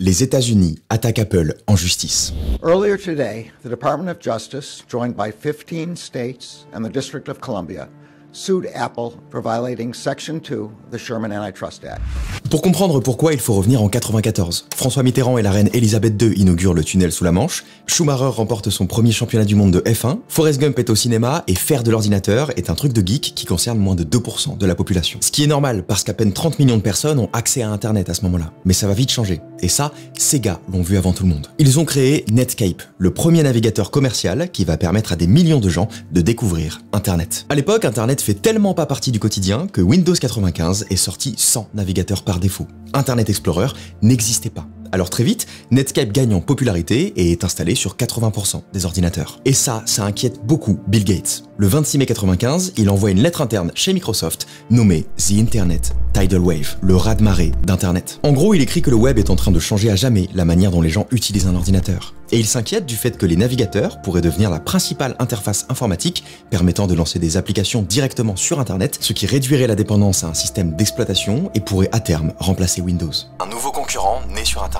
Les États-Unis attaquent Apple en justice. Earlier today, the Department of Justice, joined by 15 states and the District of Columbia, sued Apple for violating Section 2 of the Sherman Antitrust Act. Pour comprendre pourquoi il faut revenir en 94, François Mitterrand et la reine Elisabeth II inaugurent le tunnel sous la Manche, Schumacher remporte son premier championnat du monde de F1, Forrest Gump est au cinéma et faire de l'ordinateur est un truc de geek qui concerne moins de 2% de la population. Ce qui est normal parce qu'à peine 30 millions de personnes ont accès à Internet à ce moment-là. Mais ça va vite changer. Et ça, ces gars l'ont vu avant tout le monde. Ils ont créé Netscape, le premier navigateur commercial qui va permettre à des millions de gens de découvrir Internet. À l'époque, Internet fait tellement pas partie du quotidien que Windows 95 est sorti sans navigateur par défaut. Internet Explorer n'existait pas. Alors très vite, Netscape gagne en popularité et est installé sur 80% des ordinateurs. Et ça, ça inquiète beaucoup Bill Gates. Le 26 mai 95, il envoie une lettre interne chez Microsoft nommée The Internet Tidal Wave, le raz-de-marée d'Internet. En gros, il écrit que le web est en train de changer à jamais la manière dont les gens utilisent un ordinateur. Et il s'inquiète du fait que les navigateurs pourraient devenir la principale interface informatique permettant de lancer des applications directement sur Internet, ce qui réduirait la dépendance à un système d'exploitation et pourrait à terme remplacer Windows. Un nouveau concurrent né sur Internet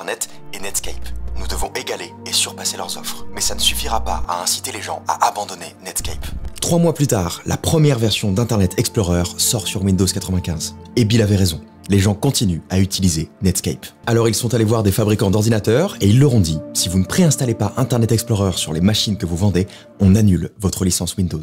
et Netscape. Nous devons égaler et surpasser leurs offres. Mais ça ne suffira pas à inciter les gens à abandonner Netscape. Trois mois plus tard, la première version d'Internet Explorer sort sur Windows 95. Et Bill avait raison les gens continuent à utiliser Netscape. Alors ils sont allés voir des fabricants d'ordinateurs et ils leur ont dit, si vous ne préinstallez pas Internet Explorer sur les machines que vous vendez, on annule votre licence Windows.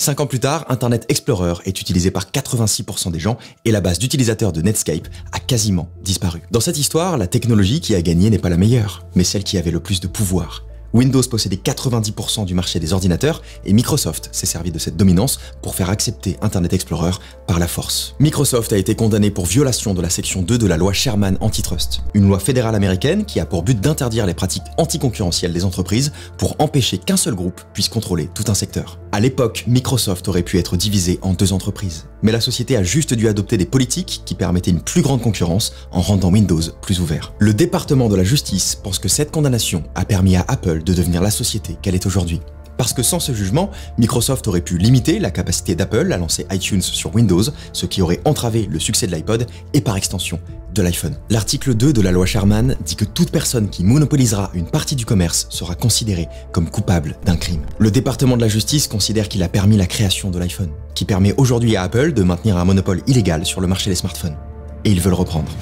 Cinq ans plus tard, Internet Explorer est utilisé par 86% des gens et la base d'utilisateurs de Netscape a quasiment disparu. Dans cette histoire, la technologie qui a gagné n'est pas la meilleure, mais celle qui avait le plus de pouvoir. Windows possédait 90% du marché des ordinateurs et Microsoft s'est servi de cette dominance pour faire accepter Internet Explorer par la force. Microsoft a été condamné pour violation de la section 2 de la loi Sherman Antitrust, une loi fédérale américaine qui a pour but d'interdire les pratiques anticoncurrentielles des entreprises pour empêcher qu'un seul groupe puisse contrôler tout un secteur. À l'époque, Microsoft aurait pu être divisé en deux entreprises, mais la société a juste dû adopter des politiques qui permettaient une plus grande concurrence en rendant Windows plus ouvert. Le département de la justice pense que cette condamnation a permis à Apple de devenir la société qu'elle est aujourd'hui. Parce que sans ce jugement, Microsoft aurait pu limiter la capacité d'Apple à lancer iTunes sur Windows, ce qui aurait entravé le succès de l'iPod et par extension de l'iPhone. L'article 2 de la loi Sherman dit que toute personne qui monopolisera une partie du commerce sera considérée comme coupable d'un crime. Le département de la justice considère qu'il a permis la création de l'iPhone, qui permet aujourd'hui à Apple de maintenir un monopole illégal sur le marché des smartphones. Et ils veulent reprendre.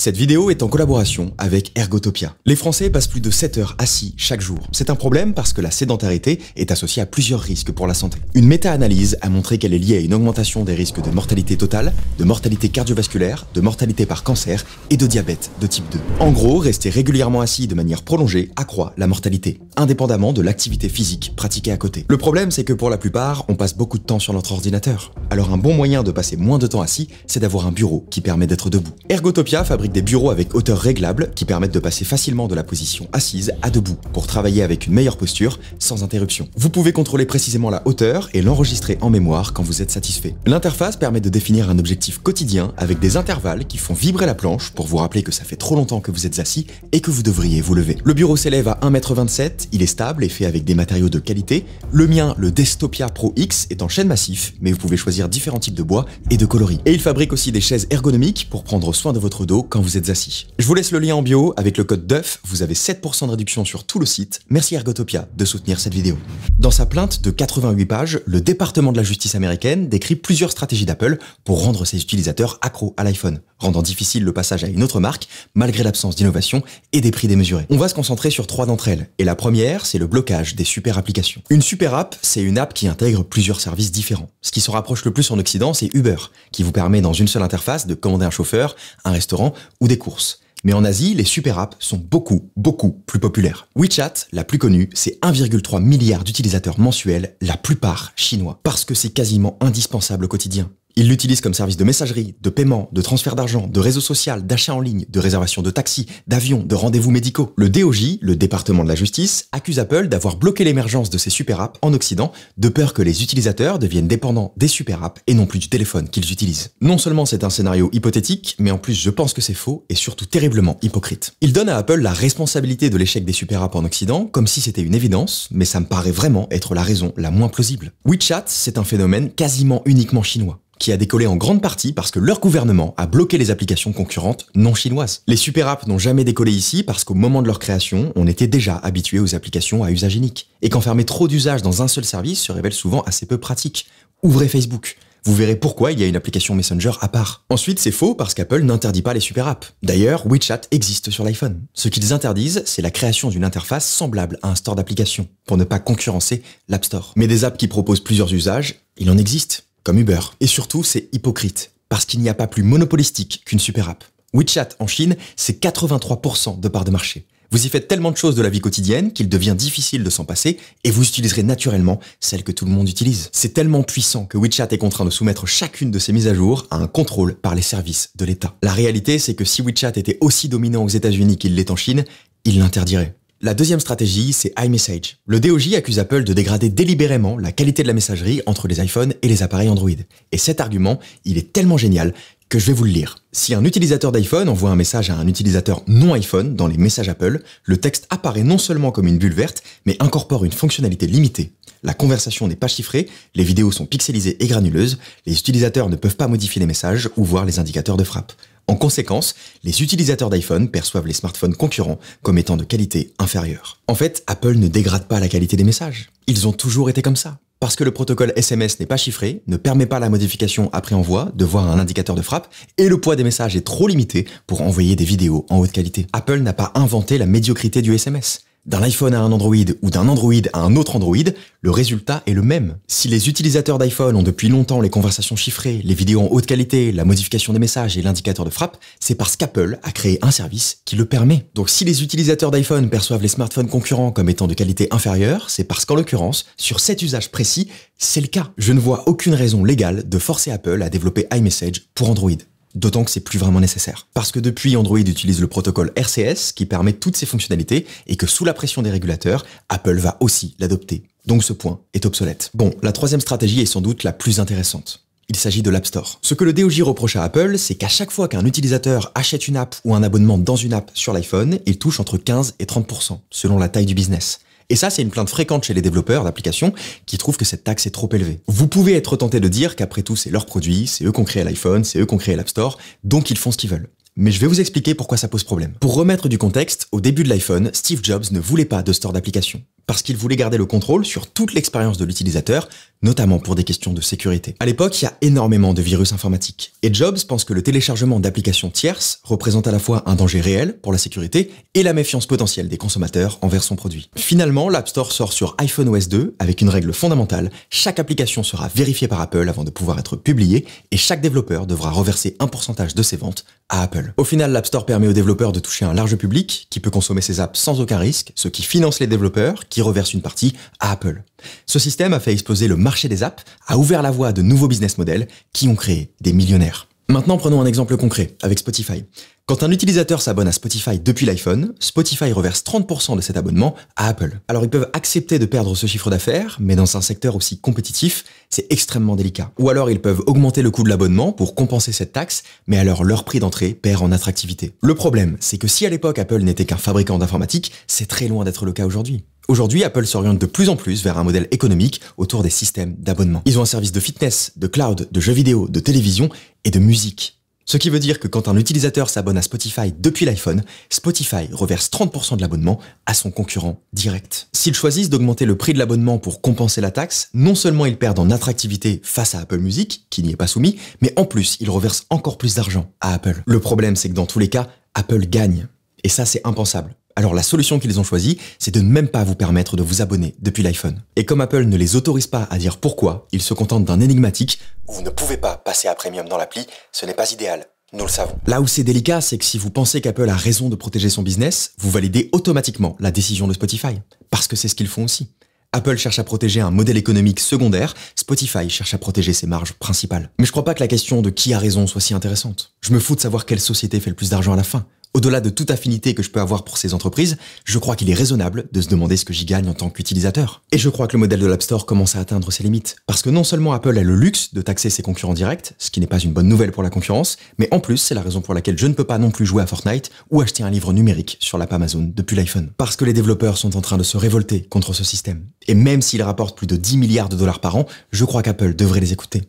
Cette vidéo est en collaboration avec Ergotopia. Les Français passent plus de 7 heures assis chaque jour. C'est un problème parce que la sédentarité est associée à plusieurs risques pour la santé. Une méta-analyse a montré qu'elle est liée à une augmentation des risques de mortalité totale, de mortalité cardiovasculaire, de mortalité par cancer et de diabète de type 2. En gros, rester régulièrement assis de manière prolongée accroît la mortalité, indépendamment de l'activité physique pratiquée à côté. Le problème, c'est que pour la plupart, on passe beaucoup de temps sur notre ordinateur. Alors un bon moyen de passer moins de temps assis, c'est d'avoir un bureau qui permet d'être debout. Ergotopia fabrique des bureaux avec hauteur réglable qui permettent de passer facilement de la position assise à debout pour travailler avec une meilleure posture sans interruption. Vous pouvez contrôler précisément la hauteur et l'enregistrer en mémoire quand vous êtes satisfait. L'interface permet de définir un objectif quotidien avec des intervalles qui font vibrer la planche pour vous rappeler que ça fait trop longtemps que vous êtes assis et que vous devriez vous lever. Le bureau s'élève à 1m27, il est stable et fait avec des matériaux de qualité. Le mien, le Destopia Pro X, est en chaîne massif, mais vous pouvez choisir différents types de bois et de coloris. Et il fabrique aussi des chaises ergonomiques pour prendre soin de votre dos quand vous êtes assis. Je vous laisse le lien en bio. Avec le code d'œuf. vous avez 7% de réduction sur tout le site. Merci Ergotopia de soutenir cette vidéo. Dans sa plainte de 88 pages, le département de la justice américaine décrit plusieurs stratégies d'Apple pour rendre ses utilisateurs accros à l'iPhone rendant difficile le passage à une autre marque, malgré l'absence d'innovation et des prix démesurés. On va se concentrer sur trois d'entre elles, et la première, c'est le blocage des super applications. Une super app, c'est une app qui intègre plusieurs services différents. Ce qui se rapproche le plus en Occident, c'est Uber, qui vous permet dans une seule interface de commander un chauffeur, un restaurant ou des courses. Mais en Asie, les super apps sont beaucoup, beaucoup plus populaires. WeChat, la plus connue, c'est 1,3 milliard d'utilisateurs mensuels, la plupart chinois. Parce que c'est quasiment indispensable au quotidien. Il l'utilise comme service de messagerie, de paiement, de transfert d'argent, de réseau social, d'achat en ligne, de réservation de taxi, d'avion, de rendez-vous médicaux. Le DOJ, le département de la justice, accuse Apple d'avoir bloqué l'émergence de ces super apps en Occident de peur que les utilisateurs deviennent dépendants des super apps et non plus du téléphone qu'ils utilisent. Non seulement c'est un scénario hypothétique, mais en plus je pense que c'est faux et surtout terriblement hypocrite. Il donne à Apple la responsabilité de l'échec des super apps en Occident comme si c'était une évidence, mais ça me paraît vraiment être la raison la moins plausible. WeChat, c'est un phénomène quasiment uniquement chinois qui a décollé en grande partie parce que leur gouvernement a bloqué les applications concurrentes non chinoises. Les super apps n'ont jamais décollé ici parce qu'au moment de leur création, on était déjà habitué aux applications à usage unique, et qu'enfermer trop d'usages dans un seul service se révèle souvent assez peu pratique. Ouvrez Facebook, vous verrez pourquoi il y a une application Messenger à part. Ensuite, c'est faux parce qu'Apple n'interdit pas les super apps. D'ailleurs, WeChat existe sur l'iPhone. Ce qu'ils interdisent, c'est la création d'une interface semblable à un store d'applications, pour ne pas concurrencer l'App Store. Mais des apps qui proposent plusieurs usages, il en existe comme Uber. Et surtout, c'est hypocrite, parce qu'il n'y a pas plus monopolistique qu'une super app. WeChat en Chine, c'est 83% de part de marché. Vous y faites tellement de choses de la vie quotidienne qu'il devient difficile de s'en passer et vous utiliserez naturellement celle que tout le monde utilise. C'est tellement puissant que WeChat est contraint de soumettre chacune de ses mises à jour à un contrôle par les services de l'État. La réalité, c'est que si WeChat était aussi dominant aux États-Unis qu'il l'est en Chine, il l'interdirait. La deuxième stratégie, c'est iMessage. Le DOJ accuse Apple de dégrader délibérément la qualité de la messagerie entre les iPhones et les appareils Android. Et cet argument, il est tellement génial que je vais vous le lire. Si un utilisateur d'iPhone envoie un message à un utilisateur non iPhone dans les messages Apple, le texte apparaît non seulement comme une bulle verte, mais incorpore une fonctionnalité limitée. La conversation n'est pas chiffrée, les vidéos sont pixelisées et granuleuses, les utilisateurs ne peuvent pas modifier les messages ou voir les indicateurs de frappe. En conséquence, les utilisateurs d'iPhone perçoivent les smartphones concurrents comme étant de qualité inférieure. En fait, Apple ne dégrade pas la qualité des messages. Ils ont toujours été comme ça. Parce que le protocole SMS n'est pas chiffré, ne permet pas la modification après envoi de voir un indicateur de frappe, et le poids des messages est trop limité pour envoyer des vidéos en haute qualité. Apple n'a pas inventé la médiocrité du SMS. D'un iPhone à un Android ou d'un Android à un autre Android, le résultat est le même. Si les utilisateurs d'iPhone ont depuis longtemps les conversations chiffrées, les vidéos en haute qualité, la modification des messages et l'indicateur de frappe, c'est parce qu'Apple a créé un service qui le permet. Donc si les utilisateurs d'iPhone perçoivent les smartphones concurrents comme étant de qualité inférieure, c'est parce qu'en l'occurrence, sur cet usage précis, c'est le cas. Je ne vois aucune raison légale de forcer Apple à développer iMessage pour Android. D'autant que c'est plus vraiment nécessaire. Parce que depuis, Android utilise le protocole RCS qui permet toutes ces fonctionnalités et que sous la pression des régulateurs, Apple va aussi l'adopter. Donc ce point est obsolète. Bon, la troisième stratégie est sans doute la plus intéressante. Il s'agit de l'App Store. Ce que le DOJ reproche à Apple, c'est qu'à chaque fois qu'un utilisateur achète une app ou un abonnement dans une app sur l'iPhone, il touche entre 15 et 30%, selon la taille du business. Et ça, c'est une plainte fréquente chez les développeurs d'applications qui trouvent que cette taxe est trop élevée. Vous pouvez être tenté de dire qu'après tout, c'est leur produit, c'est eux qui ont créé l'iPhone, c'est eux qui ont créé l'App Store, donc ils font ce qu'ils veulent. Mais je vais vous expliquer pourquoi ça pose problème. Pour remettre du contexte, au début de l'iPhone, Steve Jobs ne voulait pas de store d'applications, parce qu'il voulait garder le contrôle sur toute l'expérience de l'utilisateur, notamment pour des questions de sécurité. À l'époque, il y a énormément de virus informatiques, et Jobs pense que le téléchargement d'applications tierces représente à la fois un danger réel pour la sécurité et la méfiance potentielle des consommateurs envers son produit. Finalement, l'App Store sort sur iPhone OS 2 avec une règle fondamentale, chaque application sera vérifiée par Apple avant de pouvoir être publiée, et chaque développeur devra reverser un pourcentage de ses ventes à Apple. Au final, l'App Store permet aux développeurs de toucher un large public qui peut consommer ses apps sans aucun risque, ce qui finance les développeurs qui reversent une partie à Apple. Ce système a fait exploser le marché des apps a ouvert la voie à de nouveaux business models qui ont créé des millionnaires. Maintenant, prenons un exemple concret avec Spotify. Quand un utilisateur s'abonne à Spotify depuis l'iPhone, Spotify reverse 30% de cet abonnement à Apple. Alors ils peuvent accepter de perdre ce chiffre d'affaires, mais dans un secteur aussi compétitif, c'est extrêmement délicat. Ou alors ils peuvent augmenter le coût de l'abonnement pour compenser cette taxe, mais alors leur prix d'entrée perd en attractivité. Le problème, c'est que si à l'époque Apple n'était qu'un fabricant d'informatique, c'est très loin d'être le cas aujourd'hui. Aujourd'hui, Apple s'oriente de plus en plus vers un modèle économique autour des systèmes d'abonnement. Ils ont un service de fitness, de cloud, de jeux vidéo, de télévision et de musique. Ce qui veut dire que quand un utilisateur s'abonne à Spotify depuis l'iPhone, Spotify reverse 30% de l'abonnement à son concurrent direct. S'ils choisissent d'augmenter le prix de l'abonnement pour compenser la taxe, non seulement ils perdent en attractivité face à Apple Music, qui n'y est pas soumis, mais en plus ils reversent encore plus d'argent à Apple. Le problème c'est que dans tous les cas, Apple gagne. Et ça c'est impensable. Alors la solution qu'ils ont choisie, c'est de ne même pas vous permettre de vous abonner depuis l'iPhone. Et comme Apple ne les autorise pas à dire pourquoi, ils se contentent d'un énigmatique vous ne pouvez pas passer à Premium dans l'appli, ce n'est pas idéal. Nous le savons. Là où c'est délicat, c'est que si vous pensez qu'Apple a raison de protéger son business, vous validez automatiquement la décision de Spotify. Parce que c'est ce qu'ils font aussi. Apple cherche à protéger un modèle économique secondaire, Spotify cherche à protéger ses marges principales. Mais je crois pas que la question de qui a raison soit si intéressante. Je me fous de savoir quelle société fait le plus d'argent à la fin. Au-delà de toute affinité que je peux avoir pour ces entreprises, je crois qu'il est raisonnable de se demander ce que j'y gagne en tant qu'utilisateur. Et je crois que le modèle de l'App Store commence à atteindre ses limites. Parce que non seulement Apple a le luxe de taxer ses concurrents directs, ce qui n'est pas une bonne nouvelle pour la concurrence, mais en plus, c'est la raison pour laquelle je ne peux pas non plus jouer à Fortnite ou acheter un livre numérique sur l'app Amazon depuis l'iPhone. Parce que les développeurs sont en train de se révolter contre ce système. Et même s'ils rapportent plus de 10 milliards de dollars par an, je crois qu'Apple devrait les écouter.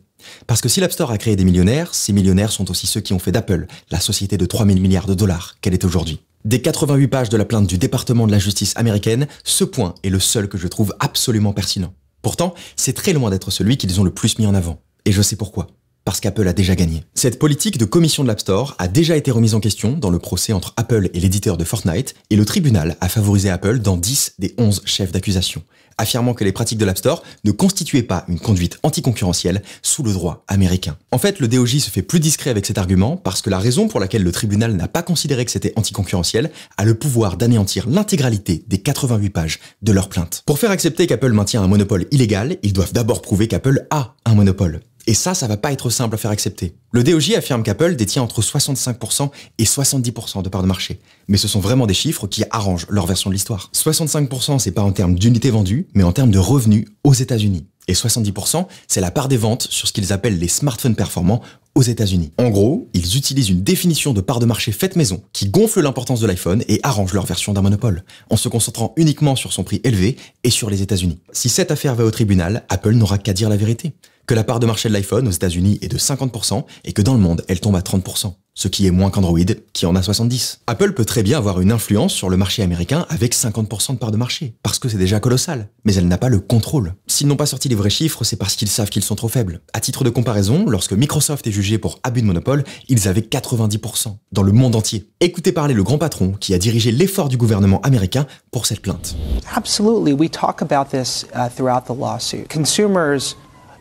Parce que si l'App Store a créé des millionnaires, ces millionnaires sont aussi ceux qui ont fait d'Apple, la société de 3000 milliards de dollars qu'elle est aujourd'hui. Des 88 pages de la plainte du département de la justice américaine, ce point est le seul que je trouve absolument pertinent. Pourtant, c'est très loin d'être celui qu'ils ont le plus mis en avant. Et je sais pourquoi. Parce qu'Apple a déjà gagné. Cette politique de commission de l'App Store a déjà été remise en question dans le procès entre Apple et l'éditeur de Fortnite, et le tribunal a favorisé Apple dans 10 des 11 chefs d'accusation affirmant que les pratiques de l'App Store ne constituaient pas une conduite anticoncurrentielle sous le droit américain. En fait, le DOJ se fait plus discret avec cet argument parce que la raison pour laquelle le tribunal n'a pas considéré que c'était anticoncurrentiel a le pouvoir d'anéantir l'intégralité des 88 pages de leur plainte. Pour faire accepter qu'Apple maintient un monopole illégal, ils doivent d'abord prouver qu'Apple a un monopole. Et ça, ça va pas être simple à faire accepter. Le DOJ affirme qu'Apple détient entre 65% et 70% de parts de marché. Mais ce sont vraiment des chiffres qui arrangent leur version de l'histoire. 65%, c'est pas en termes d'unités vendues, mais en termes de revenus aux États-Unis. Et 70%, c'est la part des ventes sur ce qu'ils appellent les smartphones performants aux États-Unis. En gros, ils utilisent une définition de part de marché faite maison qui gonfle l'importance de l'iPhone et arrange leur version d'un monopole, en se concentrant uniquement sur son prix élevé et sur les États-Unis. Si cette affaire va au tribunal, Apple n'aura qu'à dire la vérité que la part de marché de l'iPhone aux États-Unis est de 50% et que dans le monde, elle tombe à 30%, ce qui est moins qu'Android, qui en a 70%. Apple peut très bien avoir une influence sur le marché américain avec 50% de part de marché, parce que c'est déjà colossal, mais elle n'a pas le contrôle. S'ils n'ont pas sorti les vrais chiffres, c'est parce qu'ils savent qu'ils sont trop faibles. À titre de comparaison, lorsque Microsoft est jugé pour abus de monopole, ils avaient 90% dans le monde entier. Écoutez parler le grand patron qui a dirigé l'effort du gouvernement américain pour cette plainte. Absolutely, we talk about this uh, throughout the lawsuit. Consumers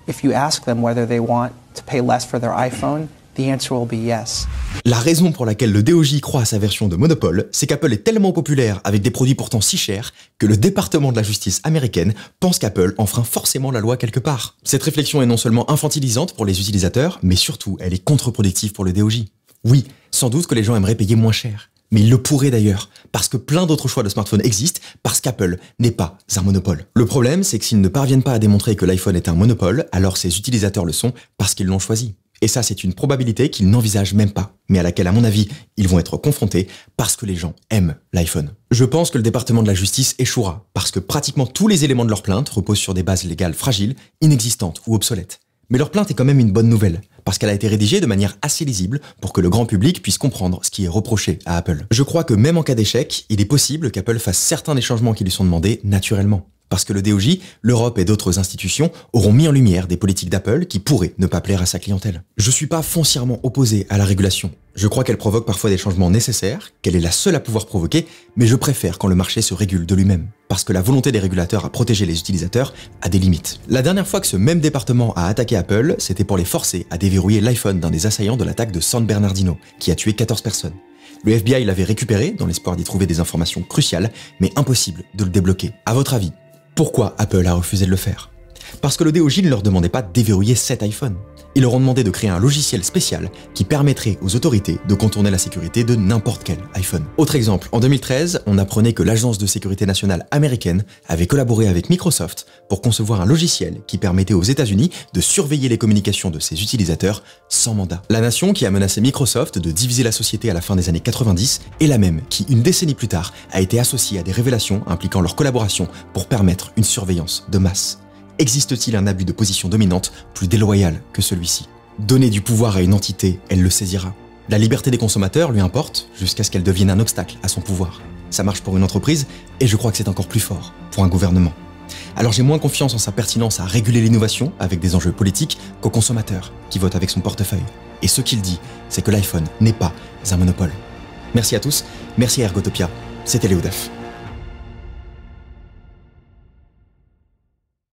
If you ask them whether they want to pay less for iPhone, the answer will La raison pour laquelle le DOJ croit à sa version de monopole, c'est qu'Apple est tellement populaire avec des produits pourtant si chers que le département de la justice américaine pense qu'Apple enfreint forcément la loi quelque part. Cette réflexion est non seulement infantilisante pour les utilisateurs, mais surtout elle est contre-productive pour le DOJ. Oui, sans doute que les gens aimeraient payer moins cher mais il le pourrait d'ailleurs, parce que plein d'autres choix de smartphones existent, parce qu'Apple n'est pas un monopole. Le problème, c'est que s'ils ne parviennent pas à démontrer que l'iPhone est un monopole, alors ses utilisateurs le sont parce qu'ils l'ont choisi. Et ça, c'est une probabilité qu'ils n'envisagent même pas, mais à laquelle, à mon avis, ils vont être confrontés parce que les gens aiment l'iPhone. Je pense que le département de la justice échouera, parce que pratiquement tous les éléments de leur plainte reposent sur des bases légales fragiles, inexistantes ou obsolètes. Mais leur plainte est quand même une bonne nouvelle, parce qu'elle a été rédigée de manière assez lisible pour que le grand public puisse comprendre ce qui est reproché à Apple. Je crois que même en cas d'échec, il est possible qu'Apple fasse certains des changements qui lui sont demandés naturellement parce que le DOJ, l'Europe et d'autres institutions auront mis en lumière des politiques d'Apple qui pourraient ne pas plaire à sa clientèle. Je suis pas foncièrement opposé à la régulation. Je crois qu'elle provoque parfois des changements nécessaires, qu'elle est la seule à pouvoir provoquer, mais je préfère quand le marché se régule de lui-même, parce que la volonté des régulateurs à protéger les utilisateurs a des limites. La dernière fois que ce même département a attaqué Apple, c'était pour les forcer à déverrouiller l'iPhone d'un des assaillants de l'attaque de San Bernardino, qui a tué 14 personnes. Le FBI l'avait récupéré dans l'espoir d'y trouver des informations cruciales, mais impossible de le débloquer. À votre avis, pourquoi Apple a refusé de le faire Parce que le DOJ ne leur demandait pas de déverrouiller cet iPhone ils leur ont demandé de créer un logiciel spécial qui permettrait aux autorités de contourner la sécurité de n'importe quel iPhone. Autre exemple, en 2013, on apprenait que l'Agence de sécurité nationale américaine avait collaboré avec Microsoft pour concevoir un logiciel qui permettait aux États-Unis de surveiller les communications de ses utilisateurs sans mandat. La nation qui a menacé Microsoft de diviser la société à la fin des années 90 est la même qui, une décennie plus tard, a été associée à des révélations impliquant leur collaboration pour permettre une surveillance de masse existe-t-il un abus de position dominante plus déloyal que celui-ci Donner du pouvoir à une entité, elle le saisira. La liberté des consommateurs lui importe jusqu'à ce qu'elle devienne un obstacle à son pouvoir. Ça marche pour une entreprise et je crois que c'est encore plus fort pour un gouvernement. Alors j'ai moins confiance en sa pertinence à réguler l'innovation avec des enjeux politiques qu'au consommateur qui vote avec son portefeuille. Et ce qu'il dit, c'est que l'iPhone n'est pas un monopole. Merci à tous, merci à Ergotopia, c'était Léo